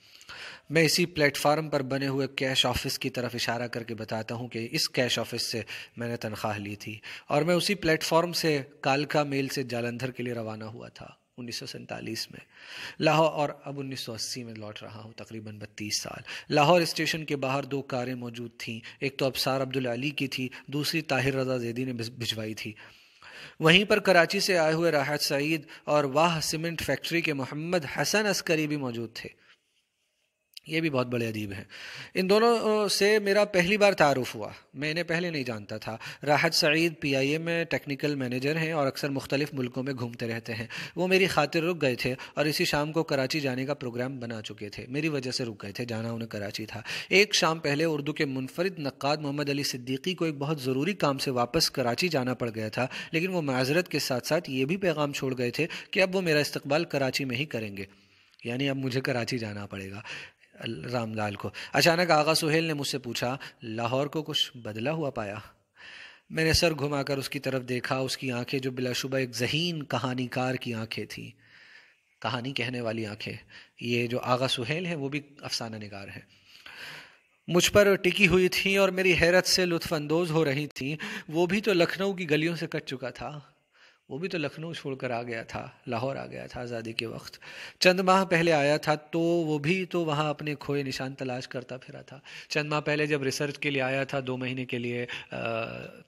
मैं इसी प्लेटफार्म पर बने हुए कैश ऑफिस की तरफ इशारा करके बताता हूँ कि इस कैश ऑफिस से मैंने तनख्वाह ली थी और मैं उसी प्लेटफार्म से कालका मेल से जालंधर के लिए रवाना हुआ था उन्नीस में लाहौर और अब 1980 में लौट रहा हूँ तकरीबन बत्तीस साल लाहौर स्टेशन के बाहर दो कारें मौजूद थीं एक तो अबसार अब्दुल अली की थी दूसरी ताहिर रजा जैदी ने भिजवाई थी वहीं पर कराची से आए हुए राहत सईद और वाह सीमेंट फैक्ट्री के मोहम्मद हसन अस्करी भी मौजूद थे ये भी बहुत बड़े अदीब हैं इन दोनों से मेरा पहली बार तारुफ हुआ मैं इन्हें पहले नहीं जानता था राहत सईद पी आई ए में टेक्निकल मैनेजर हैं और अक्सर मुख्तलिफ मुल्कों में घूमते रहते हैं वो मेरी खातिर रुक गए थे और इसी शाम को कराची जाने का प्रोग्राम बना चुके थे मेरी वजह से रुक गए थे जाना उन्हें कराची था एक शाम पहले उर्दू के मुनफरद नक़ाद मोहम्मद अली सिद्दीकी को एक बहुत ज़रूरी काम से वापस कराची जाना पड़ गया था लेकिन वो माजरत के साथ साथ ये भी पैगाम छोड़ गए थे कि अब वो मेरा इस्तबाल कराची में ही करेंगे यानी अब मुझे कराची जाना पड़ेगा रामलाल को अचानक आगा सुहेल ने मुझसे पूछा लाहौर को कुछ बदला हुआ पाया मैंने सर घुमाकर उसकी तरफ देखा उसकी आंखें जो बिलाशुबा एक जहीन कहानीकार की आंखें थीं कहानी कहने वाली आंखें ये जो आगा सुहेल हैं वो भी अफसाना निगार हैं मुझ पर टिकी हुई थी और मेरी हैरत से लुत्फानंदोज हो रही थी वो भी तो लखनऊ की गलियों से कट चुका था वो भी तो लखनऊ छोड़कर आ गया था लाहौर आ गया था आज़ादी के वक्त चंद माह पहले आया था तो वो भी तो वहाँ अपने खोए निशान तलाश करता फिरा था चंद माह पहले जब रिसर्च के लिए आया था दो महीने के लिए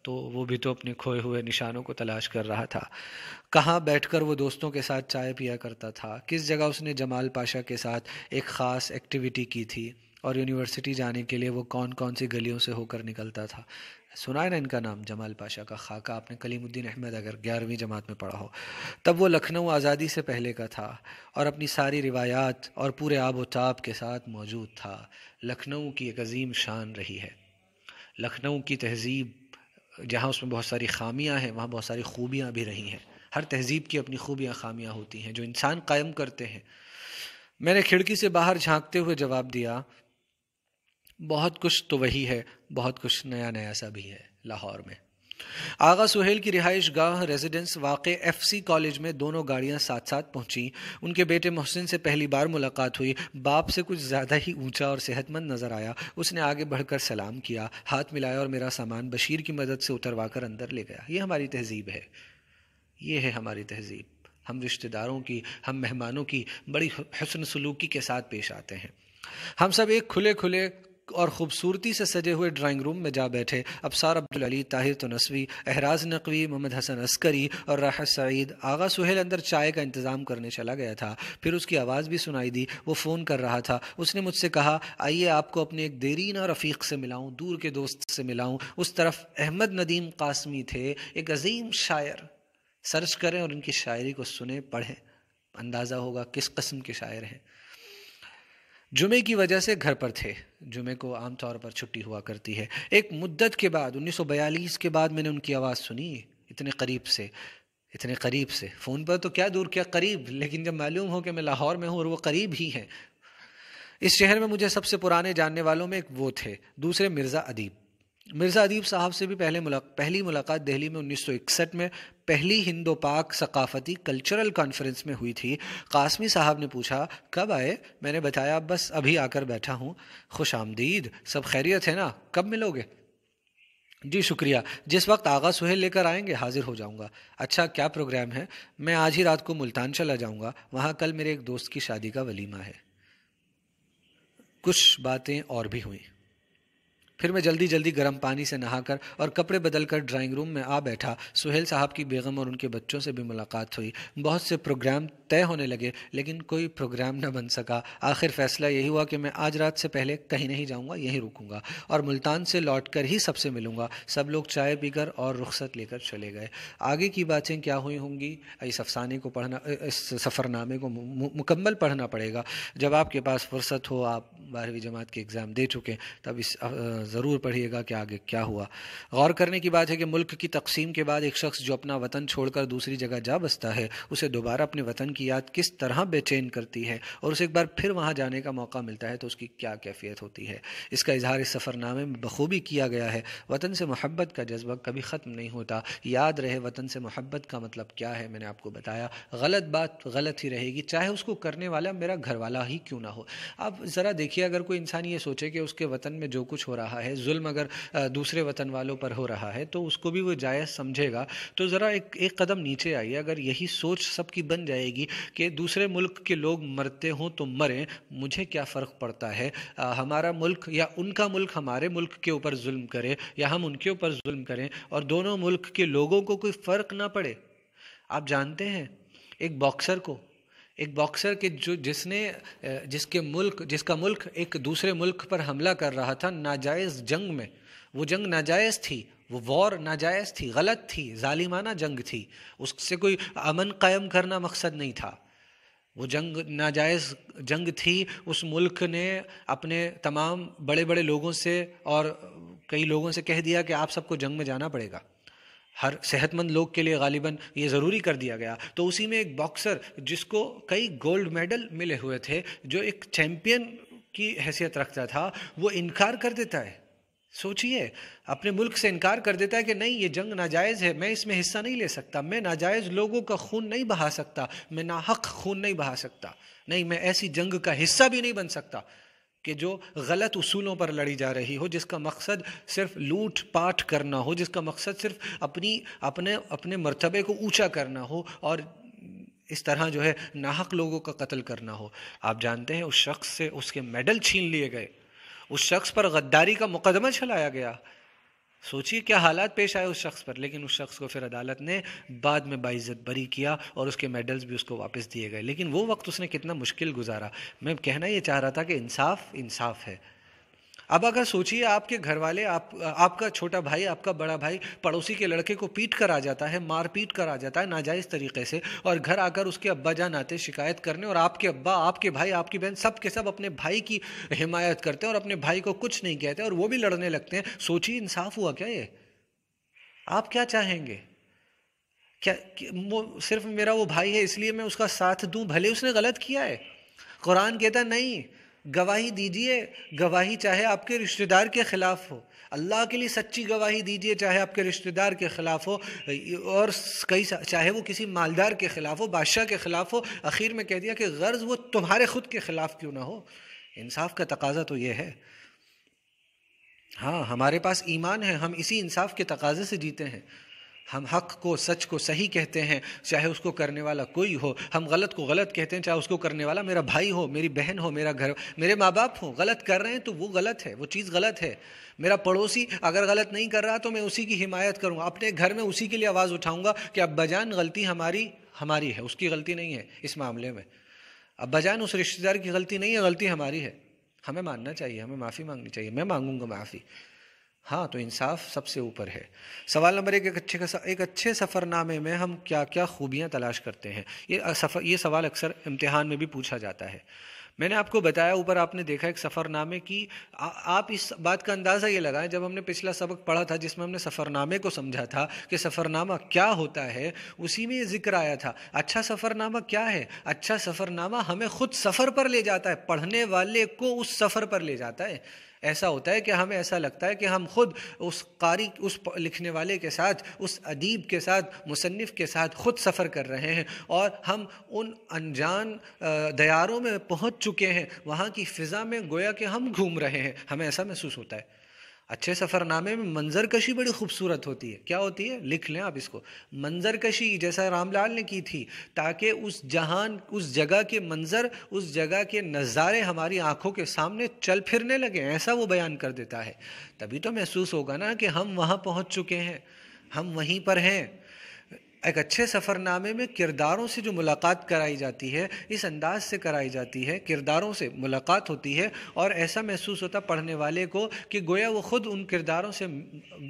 तो वो भी तो अपने खोए हुए निशानों को तलाश कर रहा था कहाँ बैठकर वो दोस्तों के साथ चाय पिया करता था किस जगह उसने जमाल पाशा के साथ एक ख़ास एक्टिविटी की थी और यूनिवर्सिटी जाने के लिए वो कौन कौन सी गलियों से होकर निकलता था सुना है ना इनका नाम जमाल पाशा का खाका आपने कलीमुद्दीन अहमद अगर ग्यारहवीं जमात में पढ़ा हो तब वो लखनऊ आज़ादी से पहले का था और अपनी सारी रिवायात और पूरे आब ताब के साथ मौजूद था लखनऊ की एक अजीम शान रही है लखनऊ की तहजीब जहाँ उसमें बहुत सारी खामियाँ हैं वहाँ बहुत सारी खूबियाँ भी रही हैं हर तहजीब की अपनी खूबियाँ खामियाँ होती हैं जो इंसान कायम करते हैं मैंने खिड़की से बाहर झांकते हुए जवाब दिया बहुत कुछ तो वही है बहुत कुछ नया नया सा भी है लाहौर में आगा सुहेल की रिहाइश गाह रेजिडेंस वाक़ एफ सी कॉलेज में दोनों गाड़ियां साथ साथ पहुंची उनके बेटे मोहसिन से पहली बार मुलाकात हुई बाप से कुछ ज़्यादा ही ऊंचा और सेहतमंद नज़र आया उसने आगे बढ़कर सलाम किया हाथ मिलाया और मेरा सामान बशीर की मदद से उतरवा कर अंदर ले गया ये हमारी तहजीब है ये है हमारी तहजीब हम रिश्तेदारों की हम मेहमानों की बड़ी हसन सलूकी के साथ पेश आते हैं हम सब एक खुले खुले और ख़ूबसूरती से सजे हुए ड्राइंग रूम में जा बैठे अबसार अली ताहिर तो नसवी एहराज नकवी मोहम्मद हसन अस्करी और राहत सईद आगा सुहेल अंदर चाय का इंतज़ाम करने चला गया था फिर उसकी आवाज़ भी सुनाई दी वो फ़ोन कर रहा था उसने मुझसे कहा आइए आपको अपने एक और रफ़ीक से मिलाऊँ दूर के दोस्त से मिलाऊँ उस तरफ अहमद नदीम कासमी थे एक अजीम शायर सर्च करें और उनकी शायरी को सुने पढ़ें अंदाज़ा होगा किस कस्म के शायर हैं जुमे की वजह से घर पर थे जुमे को आमतौर पर छुट्टी हुआ करती है एक मुद्दत के बाद 1942 के बाद मैंने उनकी आवाज़ सुनी इतने करीब से इतने करीब से फ़ोन पर तो क्या दूर क्या करीब लेकिन जब मालूम हो कि मैं लाहौर में हूँ और वो करीब ही हैं इस शहर में मुझे सबसे पुराने जानने वालों में एक वो थे दूसरे मिर्ज़ा अदीब मिर्ज़ा अदीब साहब से भी पहले मुलाक, पहली मुलाकात दिल्ली में 1961 में पहली हिंदो पाक सकाफती कल्चरल कॉन्फ्रेंस में हुई थी कासमी साहब ने पूछा कब आए मैंने बताया बस अभी आकर बैठा हूँ खुश आमदीद सब खैरियत है ना कब मिलोगे जी शुक्रिया जिस वक्त आगा सुहेल लेकर आएंगे हाजिर हो जाऊंगा अच्छा क्या प्रोग्राम है मैं आज ही रात को मुल्तान चला जाऊंगा वहाँ कल मेरे एक दोस्त की शादी का वलीमा है कुछ बातें और भी हुई फिर मैं जल्दी जल्दी गर्म पानी से नहाकर और कपड़े बदलकर ड्राइंग रूम में आ बैठा सुहेल साहब की बेगम और उनके बच्चों से भी मुलाकात हुई बहुत से प्रोग्राम तय होने लगे लेकिन कोई प्रोग्राम न बन सका आखिर फैसला यही हुआ कि मैं आज रात से पहले कहीं नहीं जाऊँगा यहीं रुकूँगा और मुल्तान से लौट कर ही सबसे मिलूँगा सब लोग चाय पीकर और रुख्सत लेकर चले गए आगे की बातें क्या हुई होंगी इस अफसाने को पढ़ना इस सफ़रनामे को मुकम्मल पढ़ना पड़ेगा जब आपके पास फुर्सत हो आप बारहवीं जमात के एग्ज़ाम दे चुके तब इस ज़रूर पढ़िएगा कि आगे क्या हुआ गौर करने की बात है कि मुल्क की तकसीम के बाद एक शख्स जो अपना वतन छोड़कर दूसरी जगह जा बसता है उसे दोबारा अपने वतन की याद किस तरह बेचैन करती है और उसे एक बार फिर वहाँ जाने का मौका मिलता है तो उसकी क्या कैफियत होती है इसका इजहार इस सफ़रनामे में बखूबी किया गया है वतन से मोहब्बत का जज्बा कभी ख़त्म नहीं होता याद रहे वतन से मोहब्बत का मतलब क्या है मैंने आपको बताया गलत बात गलत ही रहेगी चाहे उसको करने वाला मेरा घर वाला ही क्यों ना हो आप ज़रा देखिए अगर कोई इंसान ये सोचे कि उसके वतन में जो कुछ हो रहा रहा है जुल्म अगर दूसरे वतन वालों पर हो रहा है तो उसको भी वो जायज़ समझेगा तो ज़रा एक एक कदम नीचे आइए अगर यही सोच सबकी बन जाएगी कि दूसरे मुल्क के लोग मरते हों तो मरें मुझे क्या फ़र्क पड़ता है आ, हमारा मुल्क या उनका मुल्क हमारे मुल्क के ऊपर जुल्म करे या हम उनके ऊपर जुल्म करें और दोनों मुल्क के लोगों को कोई फ़र्क ना पड़े आप जानते हैं एक बॉक्सर को एक बॉक्सर के जो जिसने जिसके मुल्क जिसका मुल्क एक दूसरे मुल्क पर हमला कर रहा था नाजायज़ जंग में वो जंग नाजायज़ थी वो वॉर नाजायज़ थी गलत थी ालिमाना जंग थी उससे कोई अमन कायम करना मकसद नहीं था वो जंग नाजायज़ जंग थी उस मुल्क ने अपने तमाम बड़े बड़े लोगों से और कई लोगों से कह दिया कि आप सबको जंग में जाना पड़ेगा हर सेहतमंद लोग के लिए गालिबा ये ज़रूरी कर दिया गया तो उसी में एक बॉक्सर जिसको कई गोल्ड मेडल मिले हुए थे जो एक चैम्पियन की हैसियत रखता था वो इनकार कर देता है सोचिए अपने मुल्क से इनकार कर देता है कि नहीं ये जंग नाजायज़ है मैं इसमें हिस्सा नहीं ले सकता मैं नाजायज़ लोगों का खून नहीं बहा सकता मैं नाहक खून नहीं बहा सकता नहीं मैं ऐसी जंग का हिस्सा भी नहीं बन सकता कि जो गलत उसूलों पर लड़ी जा रही हो जिसका मकसद सिर्फ लूट पाट करना हो जिसका मकसद सिर्फ अपनी अपने अपने मरतबे को ऊंचा करना हो और इस तरह जो है नाहक लोगों का कत्ल करना हो आप जानते हैं उस शख्स से उसके मेडल छीन लिए गए उस शख्स पर गद्दारी का मुकदमा चलाया गया सोचिए क्या हालात पेश आए उस शख्स पर लेकिन उस शख्स को फिर अदालत ने बाद में बाइज़त बरी किया और उसके मेडल्स भी उसको वापस दिए गए लेकिन वो वक्त उसने कितना मुश्किल गुजारा मैं कहना ये चाह रहा था कि इंसाफ इंसाफ है अब अगर सोचिए आपके घर वाले आप आपका छोटा भाई आपका बड़ा भाई पड़ोसी के लड़के को पीट कर आ जाता है मारपीट कर आ जाता है नाजायज़ तरीके से और घर आकर उसके अब्बा जान आते शिकायत करने और आपके अब्बा आपके भाई आपकी बहन सब के सब अपने भाई की हिमायत करते हैं और अपने भाई को कुछ नहीं कहते और वो भी लड़ने लगते हैं सोचिए इंसाफ हुआ क्या ये आप क्या चाहेंगे क्या वो सिर्फ मेरा वो भाई है इसलिए मैं उसका साथ दूं भले उसने गलत किया है कुरान कहता नहीं गवाही दीजिए गवाही चाहे आपके रिश्तेदार के ख़िलाफ़ हो अल्लाह के लिए सच्ची गवाही दीजिए चाहे आपके रिश्तेदार के ख़िलाफ़ हो और कई चाहे वो किसी मालदार के ख़िलाफ़ हो बादशाह के ख़िलाफ़ हो आखिर में कह दिया कि गर्ज़ वो तुम्हारे ख़ुद के ख़िलाफ़ क्यों ना हो इंसाफ का तकाजा तो ये है हाँ हमारे पास ईमान है हम इसी इंसाफ के तकाजे से जीते हैं हम हक को सच को सही कहते हैं चाहे उसको करने वाला कोई हो हम गलत को गलत कहते हैं चाहे उसको करने वाला मेरा भाई हो मेरी बहन हो मेरा घर मेरे माँ बाप हो गलत कर रहे हैं तो वो गलत है वो चीज़ गलत है मेरा पड़ोसी अगर गलत नहीं कर रहा तो मैं उसी की हिमायत करूँगा अपने घर में उसी के लिए आवाज़ उठाऊँगा कि अब्बाजान गलती हमारी हमारी है उसकी गलती नहीं है इस मामले में अब्बाजान उस रिश्तेदार की गलती नहीं है गलती हमारी है हमें मानना चाहिए हमें माफ़ी मांगनी चाहिए मैं मांगूंगा माफ़ी हाँ तो इंसाफ सबसे ऊपर है सवाल नंबर एक एक अच्छे का एक अच्छे सफ़रनामे में हम क्या क्या खूबियाँ तलाश करते हैं ये सफ़र ये सवाल अक्सर इम्तहान में भी पूछा जाता है मैंने आपको बताया ऊपर आपने देखा एक सफ़रनामे की आ, आप इस बात का अंदाज़ा ये लगाएं जब हमने पिछला सबक पढ़ा था जिसमें हमने सफ़रनामे को समझा था कि सफ़रनामा क्या होता है उसी में ये जिक्र आया था अच्छा सफ़रनामा क्या है अच्छा सफ़रनामा हमें खुद सफ़र पर ले जाता है पढ़ने वाले को उस सफ़र पर ले जाता है ऐसा होता है कि हमें ऐसा लगता है कि हम खुद उस कारी उस लिखने वाले के साथ उस अदीब के साथ मुसनफ़ के साथ ख़ुद सफ़र कर रहे हैं और हम उन अनजान दयारों में पहुँच चुके हैं वहाँ की फ़िज़ा में गोया कि हम घूम रहे हैं हमें ऐसा महसूस होता है अच्छे सफ़रनामे में मंज़र कशी बड़ी खूबसूरत होती है क्या होती है लिख लें आप इसको मंज़र कशी जैसा रामलाल ने की थी ताकि उस जहान उस जगह के मंज़र उस जगह के नज़ारे हमारी आँखों के सामने चल फिरने लगे ऐसा वो बयान कर देता है तभी तो महसूस होगा ना कि हम वहाँ पहुँच चुके हैं हम वहीं पर हैं एक अच्छे सफ़रनामे में किरदारों से जो मुलाकात कराई जाती है इस अंदाज से कराई जाती है किरदारों से मुलाकात होती है और ऐसा महसूस होता पढ़ने वाले को कि गोया वो ख़ुद उन किरदारों से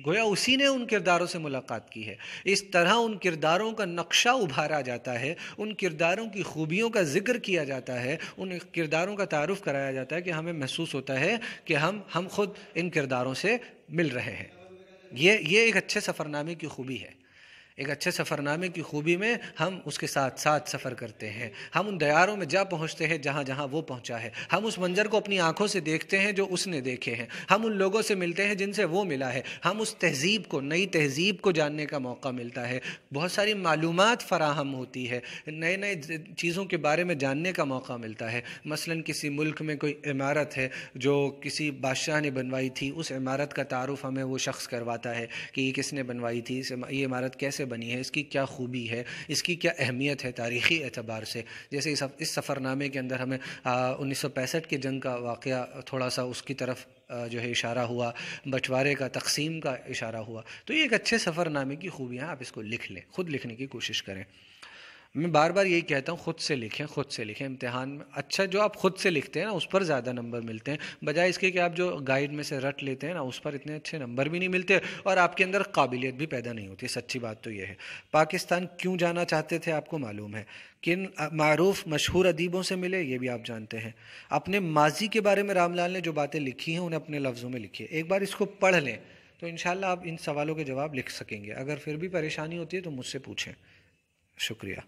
गोया उसी ने उन किरदारों से मुलाकात की है इस तरह उन किरदारों का नक्शा उभारा जाता है उन किरदारों की खूबियों का जिक्र किया जाता है उन किरदारों का तारुफ कराया जाता है कि हमें महसूस होता है कि हम हम खुद इन किरदारों से मिल रहे हैं ये ये एक अच्छे सफ़रनामे की खूबी है एक अच्छे सफ़रनामे की खूबी में हम उसके साथ साथ सफ़र करते हैं हम उन दयारों में जा पहुँचते हैं जहाँ जहाँ वो पहुँचा है हम उस मंजर को अपनी आँखों से देखते हैं जो उसने देखे हैं हम उन लोगों से मिलते हैं जिनसे वो मिला है हम उस तहज़ीब को नई तहज़ीब को जानने का मौका मिलता है बहुत सारी मालूम फ़राहम होती है नए नए चीज़ों के बारे में जानने का मौका मिलता है मसला किसी मुल्क में कोई इमारत है जो किसी बादशाह ने बनवाई थी उस इमारत का तारफ़ हमें वो शख्स करवाता है कि ये किसने बनवाई थी ये इमारत कैसे बनी है इसकी क्या खूबी है इसकी क्या अहमियत है तारीख़ी एतबार से जैसे इस, इस सफ़रनामे के अंदर हमें उन्नीस सौ पैंसठ की जंग का वाक़ थोड़ा सा उसकी तरफ जो है इशारा हुआ बंटवारे का तकसीम का इशारा हुआ तो ये एक अच्छे सफ़रनामे की खूबियाँ आप इसको लिख लें ख़ुद लिखने की कोशिश करें मैं बार बार यही कहता हूँ खुद से लिखें खुद से लिखें इम्तहान में अच्छा जो आप खुद से लिखते हैं ना उस पर ज़्यादा नंबर मिलते हैं बजाय इसके कि आप जो गाइड में से रट लेते हैं ना उस पर इतने अच्छे नंबर भी नहीं मिलते और आपके अंदर काबिलियत भी पैदा नहीं होती सच्ची बात तो यह है पाकिस्तान क्यों जाना चाहते थे आपको मालूम है किन मरूफ मशहूर अदीबों से मिले ये भी आप जानते हैं अपने माजी के बारे में रामलाल ने जो बातें लिखी हैं उन्हें अपने लफ्ज़ों में है एक बार इसको पढ़ लें तो इन आप इन सवालों के जवाब लिख सकेंगे अगर फिर भी परेशानी होती है तो मुझसे पूछें शुक्रिया